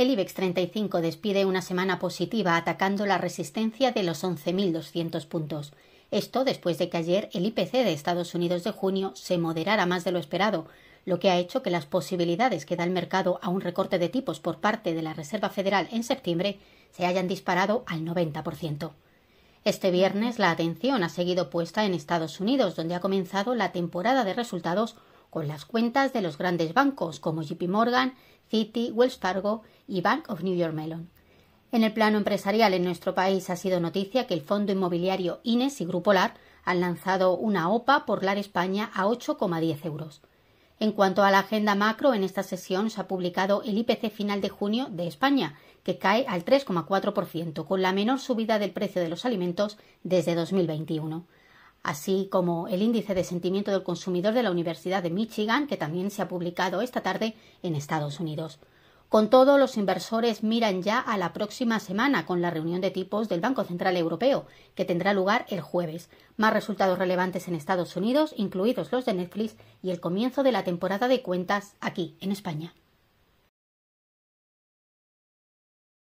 El IBEX 35 despide una semana positiva atacando la resistencia de los 11.200 puntos. Esto después de que ayer el IPC de Estados Unidos de junio se moderara más de lo esperado, lo que ha hecho que las posibilidades que da el mercado a un recorte de tipos por parte de la Reserva Federal en septiembre se hayan disparado al 90%. Este viernes la atención ha seguido puesta en Estados Unidos, donde ha comenzado la temporada de resultados con las cuentas de los grandes bancos como JP Morgan, Citi, Wells Fargo y Bank of New York Mellon. En el plano empresarial en nuestro país ha sido noticia que el fondo inmobiliario Ines y Grupo LAR han lanzado una OPA por LAR España a 8,10 euros. En cuanto a la agenda macro, en esta sesión se ha publicado el IPC final de junio de España, que cae al 3,4%, con la menor subida del precio de los alimentos desde 2021 así como el índice de sentimiento del consumidor de la Universidad de Michigan, que también se ha publicado esta tarde en Estados Unidos. Con todo, los inversores miran ya a la próxima semana con la reunión de tipos del Banco Central Europeo, que tendrá lugar el jueves. Más resultados relevantes en Estados Unidos, incluidos los de Netflix, y el comienzo de la temporada de cuentas aquí, en España.